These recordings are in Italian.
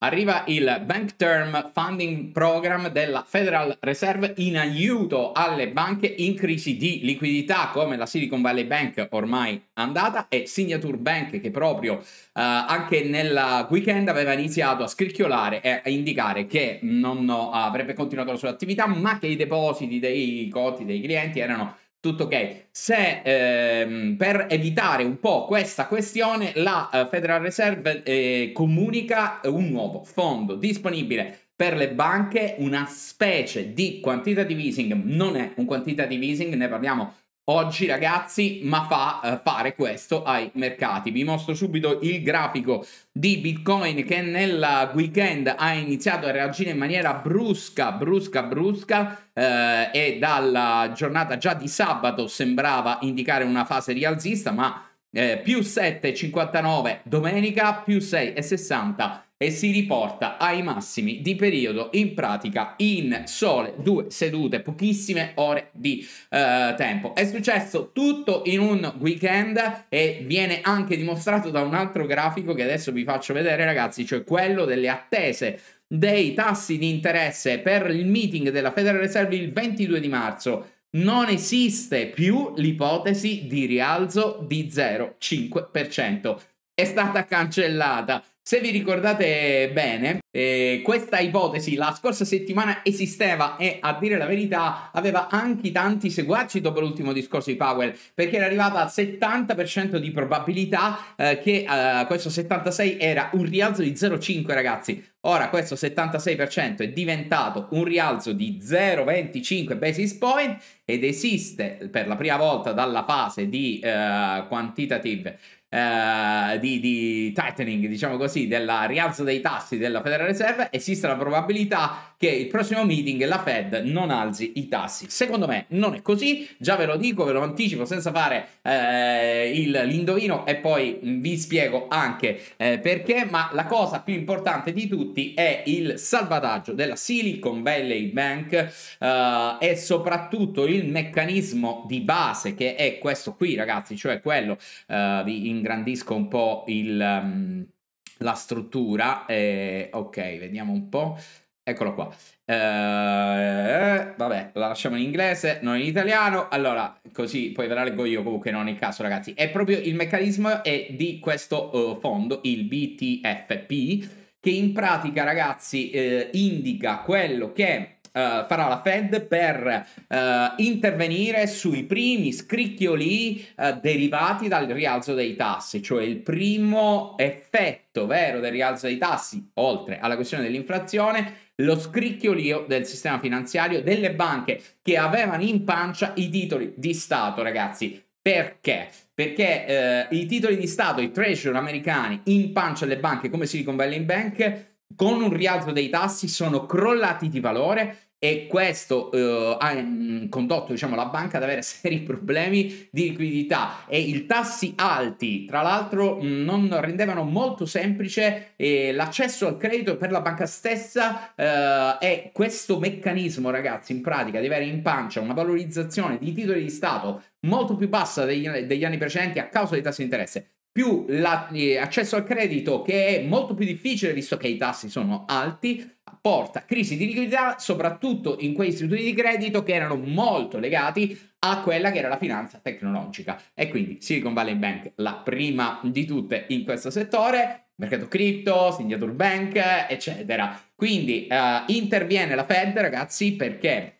Arriva il Bank Term Funding Program della Federal Reserve in aiuto alle banche in crisi di liquidità come la Silicon Valley Bank ormai andata e Signature Bank che proprio eh, anche nel weekend aveva iniziato a scricchiolare e a indicare che non avrebbe continuato la sua attività ma che i depositi dei conti dei clienti erano tutto ok. Se ehm, per evitare un po' questa questione, la eh, Federal Reserve eh, comunica un nuovo fondo disponibile per le banche, una specie di quantitative easing, non è un quantitative easing, ne parliamo Oggi ragazzi, ma fa uh, fare questo ai mercati. Vi mostro subito il grafico di Bitcoin che nel weekend ha iniziato a reagire in maniera brusca, brusca, brusca eh, e dalla giornata già di sabato sembrava indicare una fase rialzista, ma eh, più 7,59 domenica, più 6,60 e si riporta ai massimi di periodo in pratica in sole due sedute, pochissime ore di eh, tempo. È successo tutto in un weekend e viene anche dimostrato da un altro grafico che adesso vi faccio vedere ragazzi, cioè quello delle attese dei tassi di interesse per il meeting della Federal Reserve il 22 di marzo non esiste più l'ipotesi di rialzo di 0,5%. È stata cancellata. Se vi ricordate bene, eh, questa ipotesi la scorsa settimana esisteva e a dire la verità aveva anche tanti seguaci dopo l'ultimo discorso di Powell, perché era arrivata al 70% di probabilità eh, che eh, questo 76 era un rialzo di 0,5 ragazzi. Ora questo 76% è diventato un rialzo di 0,25 basis point ed esiste per la prima volta dalla fase di eh, quantitative eh, di, di, tightening, diciamo così, del rialzo dei tassi della Federal Reserve, esiste la probabilità che il prossimo meeting la Fed non alzi i tassi. Secondo me non è così, già ve lo dico, ve lo anticipo senza fare eh, il, l'indovino e poi vi spiego anche eh, perché, ma la cosa più importante di tutti è il salvataggio della Silicon Valley Bank eh, e soprattutto il meccanismo di base che è questo qui ragazzi, cioè quello uh, in ingrandisco un po' il, um, la struttura. Eh, ok, vediamo un po'. Eccolo qua. Eh, vabbè, la lasciamo in inglese, non in italiano. Allora, così poi ve la leggo io comunque in il caso, ragazzi. È proprio il meccanismo è di questo uh, fondo, il BTFP, che in pratica, ragazzi, eh, indica quello che eh, farà la Fed per uh, intervenire sui primi scricchioli uh, derivati dal rialzo dei tassi, cioè il primo effetto vero del rialzo dei tassi, oltre alla questione dell'inflazione, lo scricchiolio del sistema finanziario delle banche che avevano in pancia i titoli di Stato, ragazzi. Perché? Perché eh, i titoli di Stato, i treasury americani in pancia alle banche come Silicon Valley Bank, con un rialzo dei tassi sono crollati di valore e questo eh, ha mm, condotto diciamo, la banca ad avere seri problemi di liquidità e i tassi alti tra l'altro non rendevano molto semplice eh, l'accesso al credito per la banca stessa eh, e questo meccanismo ragazzi in pratica di avere in pancia una valorizzazione di titoli di Stato molto più bassa degli, degli anni precedenti a causa dei tassi di interesse più l'accesso la, eh, al credito che è molto più difficile visto che i tassi sono alti porta crisi di liquidità soprattutto in quei istituti di credito che erano molto legati a quella che era la finanza tecnologica e quindi Silicon Valley Bank la prima di tutte in questo settore mercato cripto, signature bank eccetera quindi eh, interviene la Fed ragazzi perché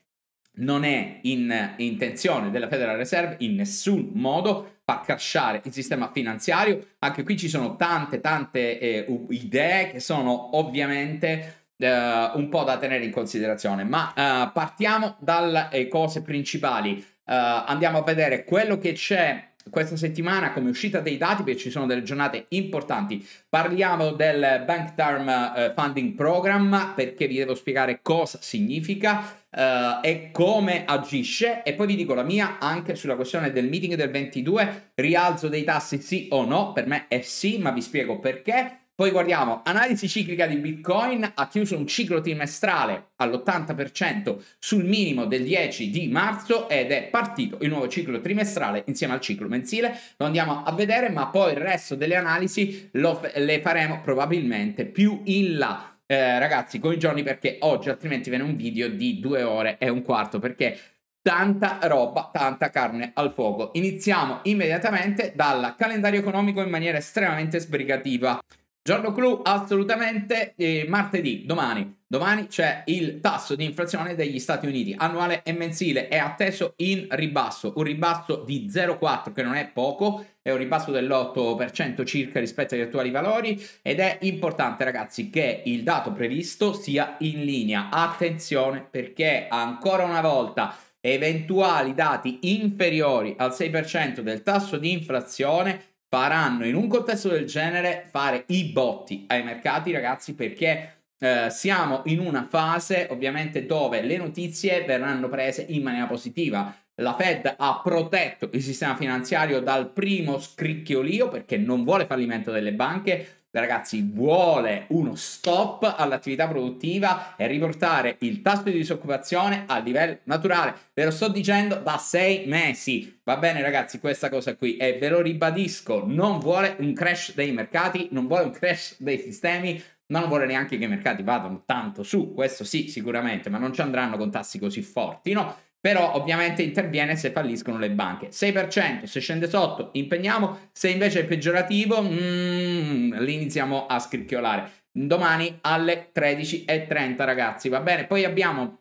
non è in intenzione della Federal Reserve in nessun modo far crashare il sistema finanziario. Anche qui ci sono tante, tante eh, idee che sono ovviamente eh, un po' da tenere in considerazione, ma eh, partiamo dalle eh, cose principali. Eh, andiamo a vedere quello che c'è questa settimana come uscita dei dati perché ci sono delle giornate importanti. Parliamo del Bank Term eh, Funding Program perché vi devo spiegare cosa significa uh, e come agisce e poi vi dico la mia anche sulla questione del meeting del 22, rialzo dei tassi sì o no, per me è sì, ma vi spiego perché. Poi guardiamo analisi ciclica di Bitcoin, ha chiuso un ciclo trimestrale all'80% sul minimo del 10 di marzo ed è partito il nuovo ciclo trimestrale insieme al ciclo mensile. Lo andiamo a vedere, ma poi il resto delle analisi lo, le faremo probabilmente più in là. Eh, ragazzi, con i giorni perché oggi altrimenti viene un video di due ore e un quarto perché tanta roba, tanta carne al fuoco. Iniziamo immediatamente dal calendario economico in maniera estremamente sbrigativa. Giorno clou assolutamente eh, martedì, domani. Domani c'è il tasso di inflazione degli Stati Uniti, annuale e mensile, è atteso in ribasso, un ribasso di 0,4 che non è poco, è un ribasso dell'8% circa rispetto agli attuali valori ed è importante ragazzi che il dato previsto sia in linea. Attenzione perché ancora una volta eventuali dati inferiori al 6% del tasso di inflazione faranno in un contesto del genere fare i botti ai mercati, ragazzi, perché eh, siamo in una fase ovviamente dove le notizie verranno prese in maniera positiva. La Fed ha protetto il sistema finanziario dal primo scricchiolio perché non vuole fallimento delle banche, ragazzi, vuole uno stop all'attività produttiva e riportare il tasso di disoccupazione a livello naturale. Ve lo sto dicendo da sei mesi. Va bene ragazzi, questa cosa qui e ve lo ribadisco, non vuole un crash dei mercati, non vuole un crash dei sistemi, ma non vuole neanche che i mercati vadano tanto su, questo sì sicuramente, ma non ci andranno con tassi così forti, no? Però ovviamente interviene se falliscono le banche. 6%, se scende sotto impegniamo, se invece è peggiorativo, mm, li iniziamo a scricchiolare. Domani alle 13.30 ragazzi, va bene? Poi abbiamo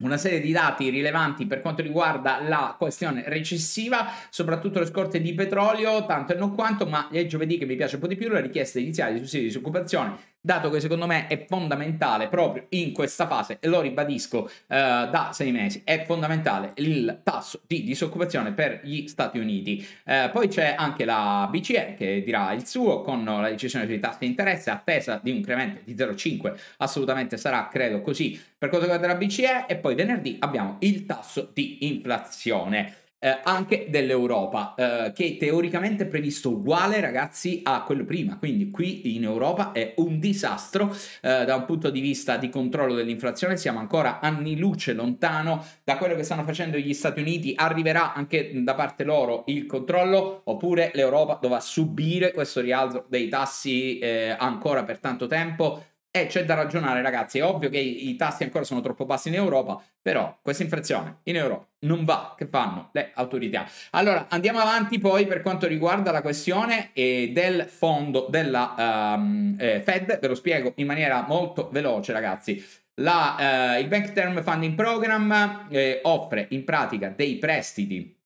una serie di dati rilevanti per quanto riguarda la questione recessiva, soprattutto le scorte di petrolio, tanto e non quanto, ma è giovedì che mi piace un po' di più, le richieste iniziali di sussidi di disoccupazione dato che secondo me è fondamentale proprio in questa fase, e lo ribadisco eh, da sei mesi, è fondamentale il tasso di disoccupazione per gli Stati Uniti. Eh, poi c'è anche la BCE che dirà il suo con la decisione sui tassi di interesse, attesa di un incremento di 0,5, assolutamente sarà, credo, così per quanto riguarda la BCE, e poi venerdì abbiamo il tasso di inflazione eh, anche dell'Europa, eh, che teoricamente è previsto uguale, ragazzi, a quello prima. Quindi qui in Europa è un disastro eh, da un punto di vista di controllo dell'inflazione, siamo ancora anni luce lontano da quello che stanno facendo gli Stati Uniti. Arriverà anche da parte loro il controllo, oppure l'Europa dovrà subire questo rialzo dei tassi eh, ancora per tanto tempo e eh, c'è da ragionare, ragazzi. È ovvio che i, i tassi ancora sono troppo bassi in Europa, però questa inflazione in Europa non va. Che fanno le autorità? Allora, andiamo avanti poi per quanto riguarda la questione eh, del fondo della um, eh, Fed. Ve lo spiego in maniera molto veloce, ragazzi. La, eh, il Bank Term Funding Program eh, offre in pratica dei prestiti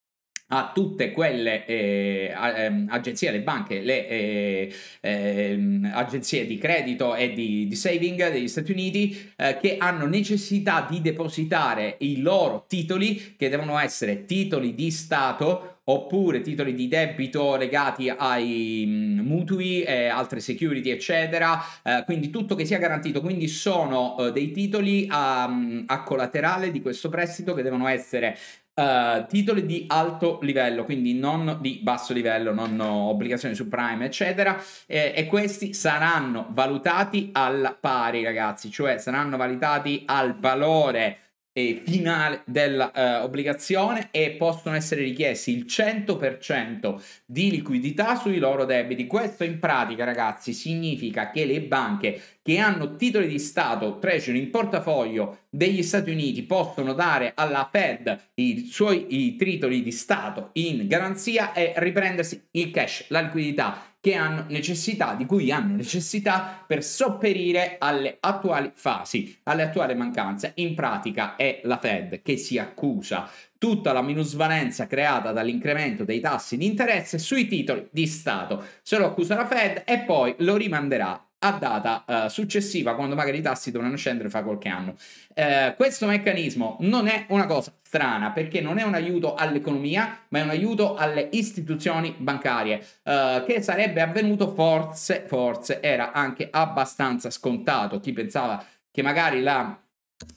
a tutte quelle eh, ehm, agenzie, le banche, le eh, eh, agenzie di credito e di, di saving degli Stati Uniti eh, che hanno necessità di depositare i loro titoli che devono essere titoli di Stato oppure titoli di debito legati ai mm, mutui, e altre security, eccetera, eh, quindi tutto che sia garantito, quindi sono eh, dei titoli a, mm, a, collaterale di questo prestito che devono essere Uh, titoli di alto livello, quindi non di basso livello, non obbligazioni su Prime, eccetera. E, e, questi saranno valutati al pari, ragazzi, cioè saranno valutati al valore e finale dell'obbligazione eh, e possono essere richiesti il 100% di liquidità sui loro debiti. Questo in pratica, ragazzi, significa che le banche che hanno titoli di Stato, treasury in portafoglio degli Stati Uniti possono dare alla Fed i suoi i titoli di Stato in garanzia e riprendersi il cash, la liquidità che hanno necessità, di cui hanno necessità per sopperire alle attuali fasi, alle attuali mancanze. In pratica è la Fed che si accusa tutta la minusvalenza creata dall'incremento dei tassi di interesse sui titoli di Stato. Se lo accusa la Fed e poi lo rimanderà a data eh, successiva, quando magari i tassi dovranno scendere fra qualche anno. Eh, questo meccanismo non è una cosa strana perché non è un aiuto all'economia, ma è un aiuto alle istituzioni bancarie, eh, che sarebbe avvenuto forse, forse era anche abbastanza scontato. Chi pensava che magari la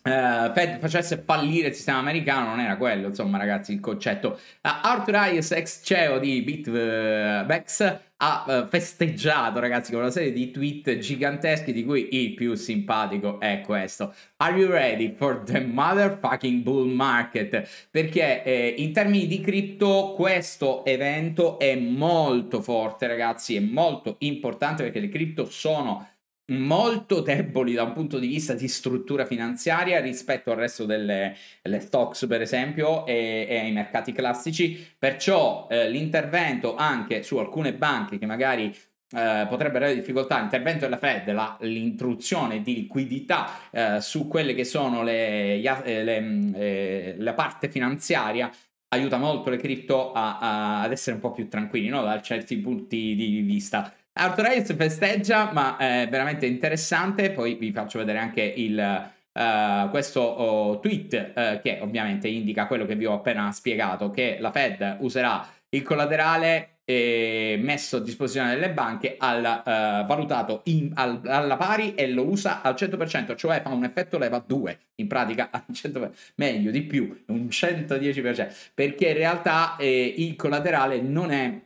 Uh, eh, Fed facesse fallire il sistema americano non era quello, insomma ragazzi il concetto. Uh, Arthur Hayes, ex CEO di Bitbex, ha eh, festeggiato ragazzi con una serie di tweet giganteschi di cui il più simpatico è questo Are you ready for the motherfucking bull market? Perché eh, in termini di cripto questo evento è molto forte ragazzi è molto importante perché le cripto sono molto deboli da un punto di vista di struttura finanziaria rispetto al resto delle, stocks per esempio e, e, ai mercati classici perciò eh, l'intervento anche su alcune banche che magari eh, potrebbero avere difficoltà l'intervento della Fed, la, l'intruzione di liquidità eh, su quelle che sono le, eh, le, mm, eh, la parte finanziaria aiuta molto le cripto a, a, ad essere un po' più tranquilli no? da certi punti di vista Arthur Hayes festeggia, ma è veramente interessante. Poi vi faccio vedere anche il, uh, questo oh, tweet uh, che ovviamente indica quello che vi ho appena spiegato, che la Fed userà il collaterale eh, messo a disposizione delle banche al, uh, valutato in, al, alla pari e lo usa al 100%, cioè fa un effetto leva 2, in pratica al 100%, meglio di più, un 110%, perché in realtà eh, il collaterale non è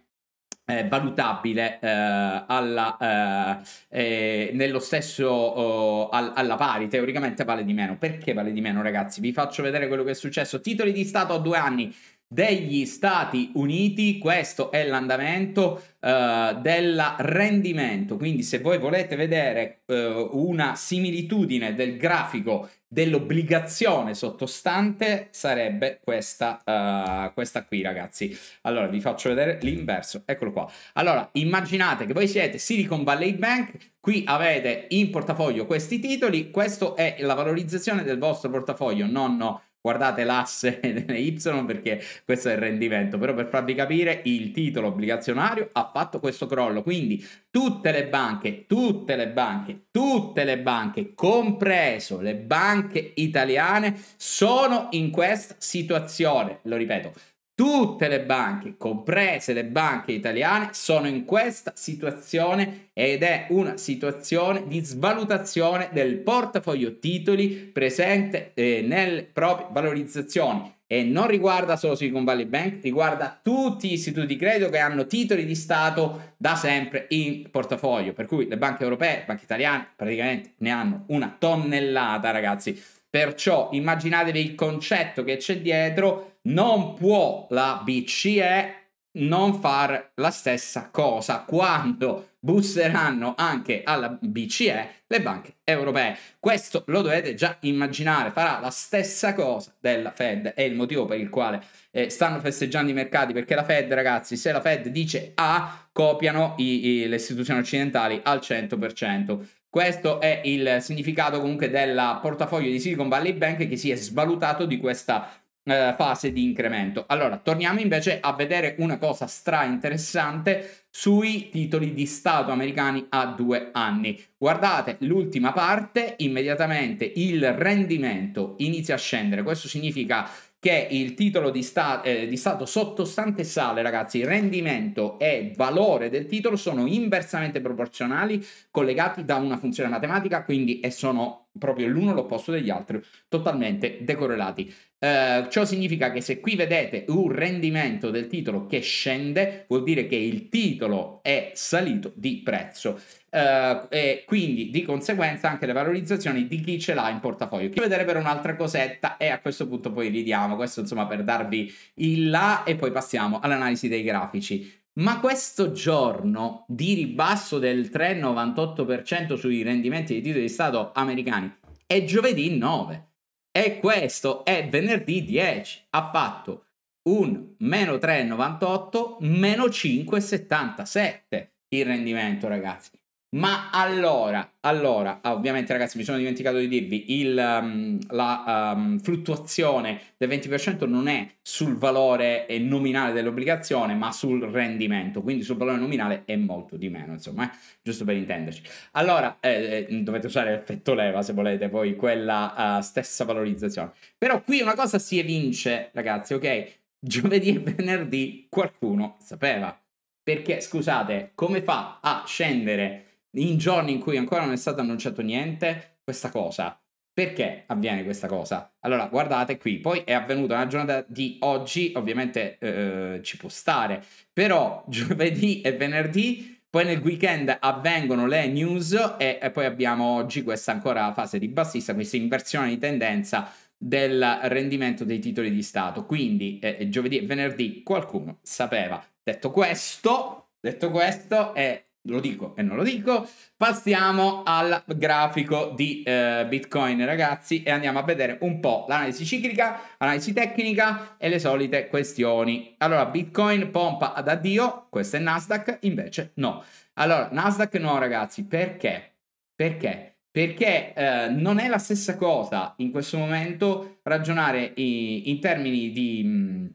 eh, valutabile eh, alla, eh, eh, nello stesso oh, al, alla pari, teoricamente vale di meno. Perché vale di meno, ragazzi? Vi faccio vedere quello che è successo. Titoli di Stato a due anni degli Stati Uniti, questo è l'andamento eh, del rendimento. Quindi se voi volete vedere eh, una similitudine del grafico dell'obbligazione sottostante sarebbe questa, uh, questa qui ragazzi allora vi faccio vedere l'inverso eccolo qua allora immaginate che voi siete Silicon Valley Bank qui avete in portafoglio questi titoli questa è la valorizzazione del vostro portafoglio non no, guardate l'asse Y perché questo è il rendimento, però per farvi capire il titolo obbligazionario ha fatto questo crollo, quindi tutte le banche, tutte le banche, tutte le banche, compreso le banche italiane, sono in questa situazione, lo ripeto, Tutte le banche, comprese le banche italiane, sono in questa situazione ed è una situazione di svalutazione del portafoglio titoli presente eh, nelle proprie valorizzazioni e non riguarda solo Silicon Valley Bank, riguarda tutti gli istituti di credito che hanno titoli di Stato da sempre in portafoglio, per cui le banche europee, le banche italiane praticamente ne hanno una tonnellata ragazzi. Perciò immaginatevi il concetto che c'è dietro, non può la BCE non fare la stessa cosa quando busseranno anche alla BCE le banche europee. Questo lo dovete già immaginare, farà la stessa cosa della Fed, è il motivo per il quale eh, stanno festeggiando i mercati, perché la Fed, ragazzi, se la Fed dice A, copiano i, i, le istituzioni occidentali al 100%. Questo è il significato comunque del portafoglio di Silicon Valley Bank che si è svalutato di questa eh, fase di incremento. Allora, torniamo invece a vedere una cosa stra interessante sui titoli di Stato americani a due anni. Guardate l'ultima parte, immediatamente il rendimento inizia a scendere. Questo significa che il titolo di, sta- eh, di stato sottostante sale, ragazzi, rendimento e valore del titolo sono inversamente proporzionali, collegati da una funzione matematica, quindi e sono proprio l'uno l'opposto degli altri, totalmente decorrelati. Eh, ciò significa che se qui vedete un rendimento del titolo che scende, vuol dire che il titolo è salito di prezzo. Uh, e quindi di conseguenza anche le valorizzazioni di chi ce l'ha in portafoglio. Chi vedere per un'altra cosetta e a questo punto poi ridiamo, questo insomma per darvi il là e poi passiamo all'analisi dei grafici. Ma questo giorno di ribasso del 3,98% sui rendimenti dei titoli di Stato americani è giovedì 9 e questo è venerdì 10. Ha fatto un meno 3,98, meno 5,77 il rendimento, ragazzi. Ma allora, allora, ah, ovviamente ragazzi mi sono dimenticato di dirvi, il, um, la um, fluttuazione del 20% non è sul valore eh, nominale dell'obbligazione, ma sul rendimento, quindi sul valore nominale è molto di meno, insomma, eh? giusto per intenderci. Allora, eh, eh dovete usare l'effetto leva se volete poi quella uh, stessa valorizzazione. Però qui una cosa si evince, ragazzi, ok? Giovedì e venerdì qualcuno sapeva. Perché, scusate, come fa a scendere in giorni in cui ancora non è stato annunciato niente, questa cosa. Perché avviene questa cosa? Allora, guardate qui, poi è avvenuta una giornata di oggi, ovviamente eh, ci può stare, però giovedì e venerdì, poi nel weekend avvengono le news e, e poi abbiamo oggi questa ancora fase di bassista, questa inversione di tendenza del rendimento dei titoli di Stato. Quindi eh, eh giovedì e venerdì qualcuno sapeva. Detto questo, detto questo è lo dico e non lo dico. Passiamo al grafico di eh, Bitcoin, ragazzi, e andiamo a vedere un po' l'analisi ciclica, l'analisi tecnica e le solite questioni. Allora, Bitcoin pompa ad addio, questo è Nasdaq, invece no. Allora, Nasdaq no, ragazzi, perché? Perché? Perché eh, non è la stessa cosa in questo momento ragionare in, in termini di mh, mm,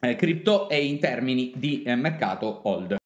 eh, cripto e in termini di eh, mercato hold.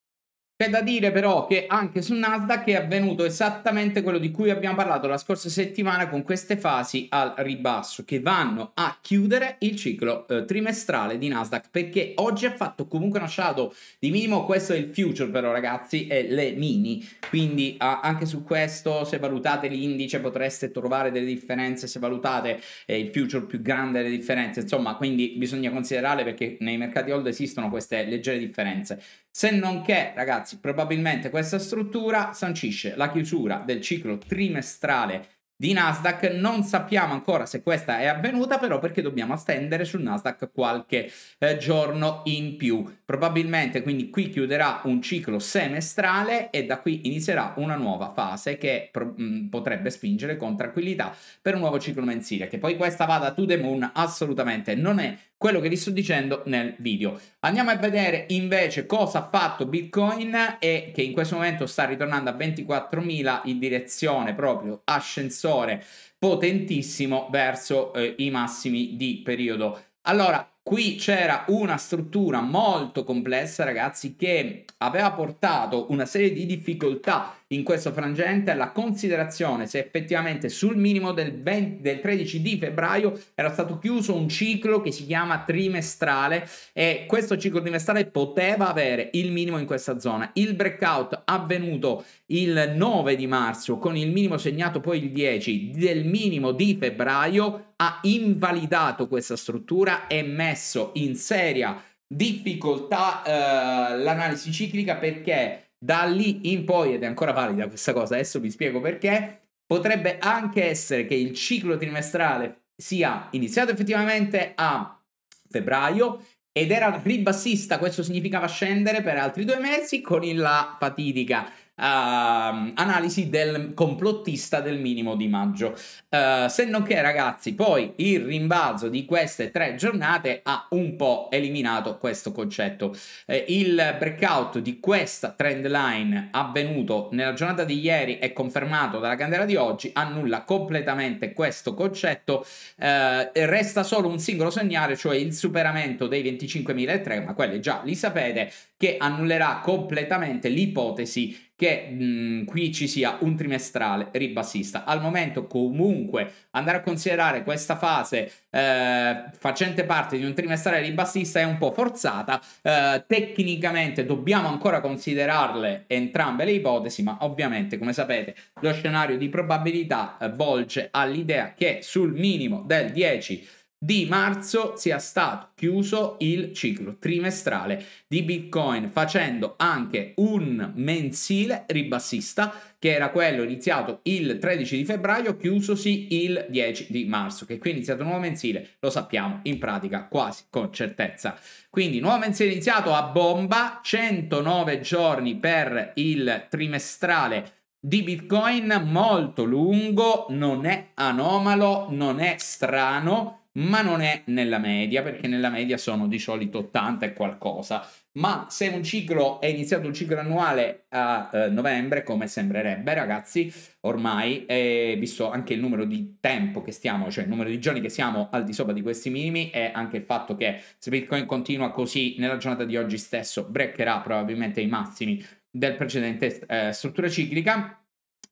C'è da dire però che anche su Nasdaq è avvenuto esattamente quello di cui abbiamo parlato la scorsa settimana con queste fasi al ribasso che vanno a chiudere il ciclo eh, trimestrale di Nasdaq perché oggi ha fatto comunque una shadow di minimo, questo è il future però ragazzi e le mini, quindi ah, anche su questo se valutate l'indice potreste trovare delle differenze, se valutate eh, il future più grande le differenze, insomma quindi bisogna considerare perché nei mercati old esistono queste leggere differenze. Se non che, ragazzi, probabilmente questa struttura sancisce la chiusura del ciclo trimestrale di Nasdaq. Non sappiamo ancora se questa è avvenuta, però perché dobbiamo stendere sul Nasdaq qualche eh, giorno in più. Probabilmente quindi qui chiuderà un ciclo semestrale e da qui inizierà una nuova fase che mh, mm, potrebbe spingere con tranquillità per un nuovo ciclo mensile. Che poi questa vada to the moon assolutamente non è quello che vi sto dicendo nel video. Andiamo a vedere invece cosa ha fatto Bitcoin e che in questo momento sta ritornando a 24.000 in direzione proprio ascensore potentissimo verso eh, i massimi di periodo. Allora, qui c'era una struttura molto complessa, ragazzi, che aveva portato una serie di difficoltà in questo frangente la considerazione se effettivamente sul minimo del, 20, del 13 di febbraio era stato chiuso un ciclo che si chiama trimestrale e questo ciclo trimestrale poteva avere il minimo in questa zona. Il breakout avvenuto il 9 di marzo con il minimo segnato poi il 10 del minimo di febbraio ha invalidato questa struttura e messo in seria difficoltà eh, l'analisi ciclica perché da lì in poi, ed è ancora valida questa cosa, adesso vi spiego perché, potrebbe anche essere che il ciclo trimestrale sia iniziato effettivamente a febbraio ed era ribassista, questo significava scendere per altri due mesi con la fatidica Ehm, analisi del complottista del minimo di maggio. Uh, se non che ragazzi, poi il rimbalzo di queste tre giornate ha un po' eliminato questo concetto. Eh, il breakout di questa trend line avvenuto nella giornata di ieri e confermato dalla candela di oggi, annulla completamente questo concetto, eh, resta solo un singolo segnale, cioè il superamento dei 25.003, ma quelli già li sapete, che annullerà completamente l'ipotesi che mh, mhmm, qui ci sia un trimestrale ribassista. Al momento comunque andare a considerare questa fase eh, facente parte di un trimestrale ribassista è un po' forzata, eh, tecnicamente dobbiamo ancora considerarle entrambe le ipotesi, ma ovviamente come sapete lo scenario di probabilità eh, volge all'idea che sul minimo del 10 di marzo sia stato chiuso il ciclo trimestrale di Bitcoin facendo anche un mensile ribassista che era quello iniziato il 13 di febbraio, chiusosi il 10 di marzo, che qui è iniziato un nuovo mensile, lo sappiamo in pratica quasi con certezza. Quindi nuovo mensile iniziato a bomba, 109 giorni per il trimestrale di Bitcoin molto lungo, non è anomalo, non è strano, ma non è nella media, perché nella media sono di solito 80 e qualcosa. Ma se un ciclo è iniziato un ciclo annuale a eh, novembre, come sembrerebbe, ragazzi, ormai, eh, visto anche il numero di tempo che stiamo, cioè il numero di giorni che siamo al di sopra di questi minimi, e anche il fatto che se Bitcoin continua così nella giornata di oggi stesso, breccherà probabilmente i massimi del precedente eh, struttura ciclica.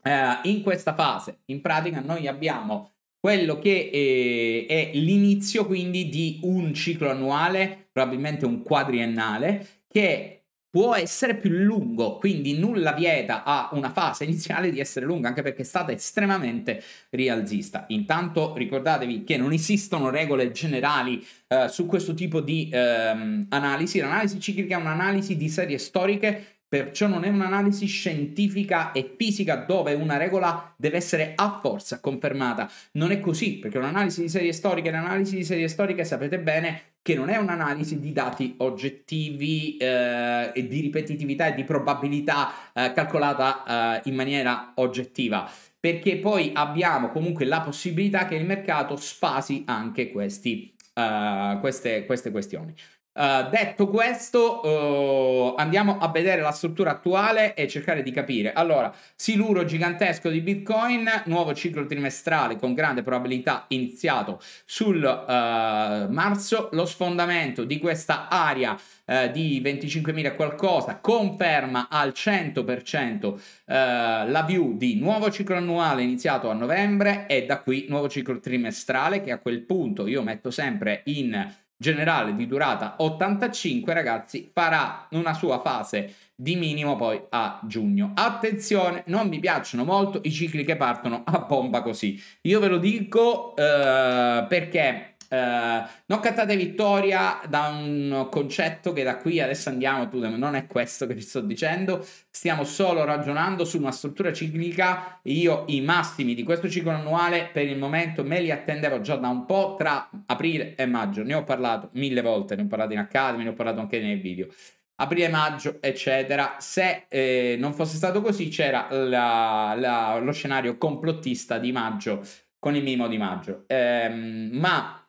Eh, in questa fase, in pratica, noi abbiamo quello che è, eh, è l'inizio quindi di un ciclo annuale, probabilmente un quadriennale, che può essere più lungo, quindi nulla vieta a una fase iniziale di essere lunga, anche perché è stata estremamente rialzista. Intanto ricordatevi che non esistono regole generali eh, su questo tipo di ehm, analisi. L'analisi ciclica è un'analisi di serie storiche Perciò non è un'analisi scientifica e fisica dove una regola deve essere a forza confermata. Non è così, perché un'analisi di serie storiche, l'analisi di serie storiche sapete bene che non è un'analisi di dati oggettivi eh, e di ripetitività e di probabilità eh, calcolata eh, in maniera oggettiva perché poi abbiamo comunque la possibilità che il mercato spasi anche questi, uh, queste, queste questioni. Uh, detto questo, uh, andiamo a vedere la struttura attuale e cercare di capire. Allora, siluro gigantesco di Bitcoin, nuovo ciclo trimestrale con grande probabilità iniziato sul uh, marzo, lo sfondamento di questa area di 25.000 qualcosa conferma al 100% la view di nuovo ciclo annuale iniziato a novembre e da qui nuovo ciclo trimestrale che a quel punto io metto sempre in generale di durata 85 ragazzi farà una sua fase di minimo poi a giugno attenzione non mi piacciono molto i cicli che partono a bomba così io ve lo dico eh, perché eh, non cantate vittoria da un concetto che da qui adesso andiamo, tu, non è questo che vi sto dicendo, stiamo solo ragionando su una struttura ciclica, io i massimi di questo ciclo annuale per il momento me li attenderò già da un po' tra aprile e maggio, ne ho parlato mille volte, ne ho parlato in Academy, ne ho parlato anche nei video aprile, maggio, eccetera. Se eh, non fosse stato così, c'era la, la, lo scenario complottista di maggio con il minimo di maggio. Ehm, ma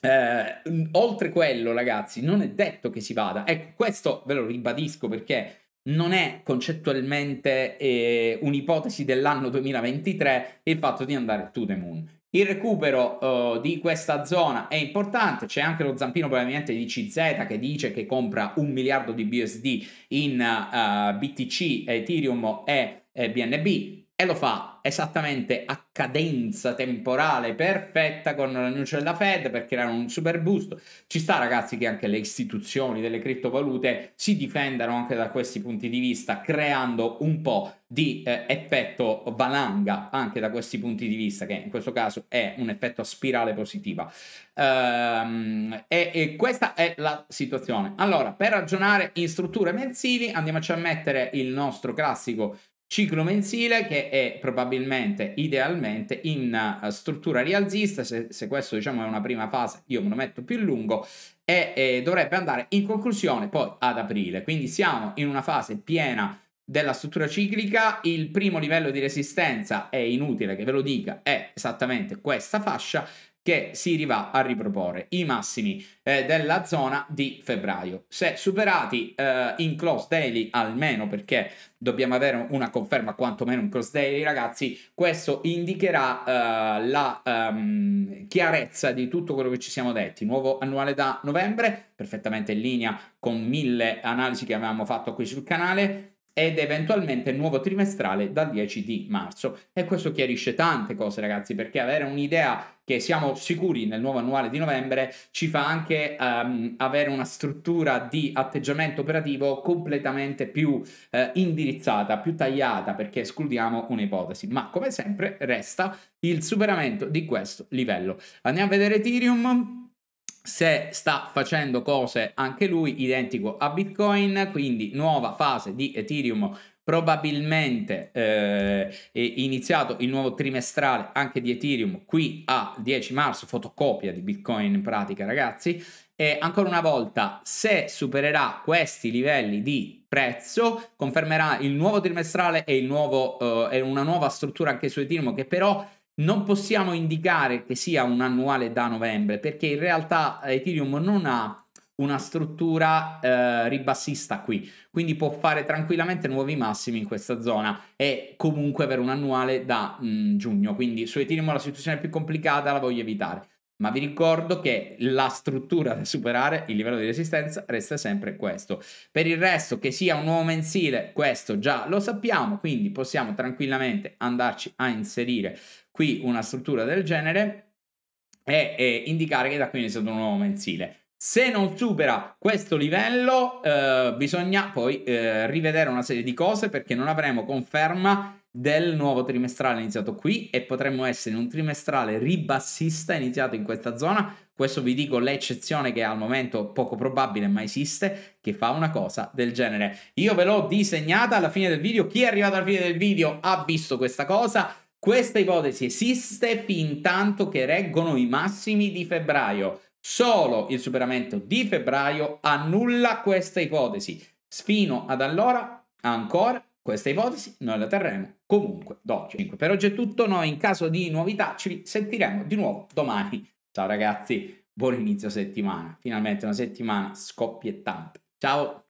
eh, oltre quello, ragazzi, non è detto che si vada. Ecco, questo ve lo ribadisco perché non è concettualmente eh, un'ipotesi dell'anno 2023 il fatto di andare to the moon. Il recupero uh, di questa zona è importante, c'è anche lo zampino probabilmente di CZ che dice che compra un miliardo di BSD in uh, eh, BTC, Ethereum e BNB, eh, e lo fa esattamente a cadenza temporale perfetta con l'annuncio della Fed per creare un super boost. Ci sta ragazzi che anche le istituzioni delle criptovalute si difendano anche da questi punti di vista creando un po' di eh, effetto valanga anche da questi punti di vista che in questo caso è un effetto a spirale positiva. Ehm, e, e, questa è la situazione. Allora, per ragionare in strutture mensili andiamoci a mettere il nostro classico ciclo mensile che è probabilmente idealmente in eh, struttura rialzista se, se, questo diciamo è una prima fase io me lo metto più lungo e eh, dovrebbe andare in conclusione poi ad aprile quindi siamo in una fase piena della struttura ciclica il primo livello di resistenza è inutile che ve lo dica è esattamente questa fascia che si va a riproporre i massimi eh, della zona di febbraio. Se superati eh, in close daily, almeno perché dobbiamo avere una conferma quantomeno in close daily, ragazzi, questo indicherà eh, la ehm, chiarezza di tutto quello che ci siamo detti. Nuovo annuale da novembre, perfettamente in linea con mille analisi che avevamo fatto qui sul canale ed eventualmente il nuovo trimestrale dal 10 di marzo. E questo chiarisce tante cose ragazzi perché avere un'idea che siamo sicuri nel nuovo annuale di novembre ci fa anche um, avere una struttura di atteggiamento operativo completamente più uh, indirizzata, più tagliata perché escludiamo un'ipotesi. Ma come sempre resta il superamento di questo livello. Andiamo a vedere Ethereum se sta facendo cose anche lui identico a Bitcoin, quindi nuova fase di Ethereum probabilmente eh, è iniziato il nuovo trimestrale anche di Ethereum qui a 10 marzo, fotocopia di Bitcoin in pratica ragazzi, e ancora una volta se supererà questi livelli di prezzo confermerà il nuovo trimestrale e, il nuovo, eh, e una nuova struttura anche su Ethereum che però non possiamo indicare che sia un annuale da novembre perché in realtà Ethereum non ha una struttura eh, ribassista qui, quindi può fare tranquillamente nuovi massimi in questa zona e comunque avere un annuale da mh, mm, giugno, quindi su Ethereum la situazione è più complicata, la voglio evitare, ma vi ricordo che la struttura da superare, il livello di resistenza, resta sempre questo. Per il resto, che sia un nuovo mensile, questo già lo sappiamo, quindi possiamo tranquillamente andarci a inserire qui una struttura del genere e, e indicare che da qui è inizia un nuovo mensile. Se non supera questo livello, eh, bisogna poi eh, rivedere una serie di cose perché non avremo conferma del nuovo trimestrale iniziato qui e potremmo essere in un trimestrale ribassista iniziato in questa zona. Questo vi dico l'eccezione che al momento poco probabile ma esiste che fa una cosa del genere. Io ve l'ho disegnata alla fine del video, chi è arrivato alla fine del video ha visto questa cosa questa ipotesi esiste fin tanto che reggono i massimi di febbraio. Solo il superamento di febbraio annulla questa ipotesi. Fino ad allora, ancora, questa ipotesi noi la terremo comunque d'occhio. Per oggi è tutto, noi in caso di novità ci sentiremo di nuovo domani. Ciao ragazzi, buon inizio settimana. Finalmente una settimana scoppiettante. Ciao!